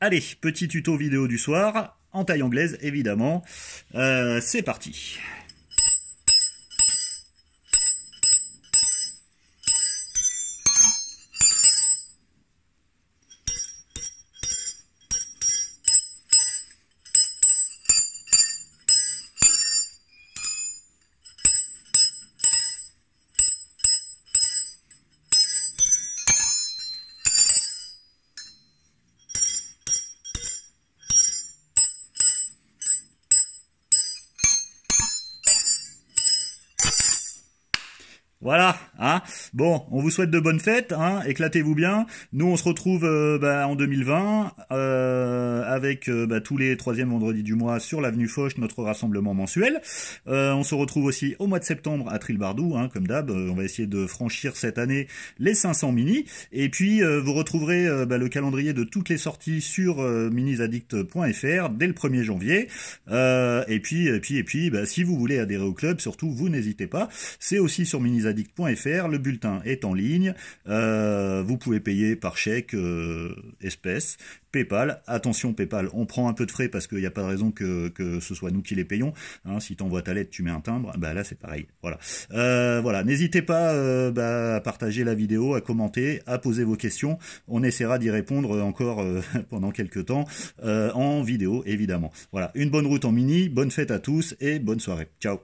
Allez, petit tuto vidéo du soir, en taille anglaise évidemment. Euh, c'est parti. Voilà, hein. Bon, on vous souhaite de bonnes fêtes, hein. Éclatez-vous bien. Nous, on se retrouve euh, bah, en 2020 avec euh, bah, tous les troisièmes vendredis du mois sur l'avenue Foch, notre rassemblement mensuel. Euh, on se retrouve aussi au mois de septembre à Trilbardou, hein, comme d'hab. Euh, on va essayer de franchir cette année les 500 mini. Et puis vous retrouverez bah, le calendrier de toutes les sorties sur minisaddict.fr dès le 1er janvier. et puis, puis, et puis, bah, si vous voulez adhérer au club, surtout vous n'hésitez pas. C'est aussi sur minisaddict.fr. Le bulletin est en ligne. vous pouvez payer par chèque, espèce, PayPal. Attention PayPal on prend un peu de frais parce qu'il n'y a pas de raison que, ce soit nous qui les payons. Hein. Si tu envoies ta lettre, tu mets un timbre, bah là c'est pareil. Voilà. Euh, voilà. N'hésitez pas euh, bah, à partager la vidéo, à commenter, à poser vos questions. On essaiera d'y répondre euh, encore pendant quelques temps en vidéo, évidemment. Voilà. Une bonne route en mini, bonne fête à tous et bonne soirée. Ciao.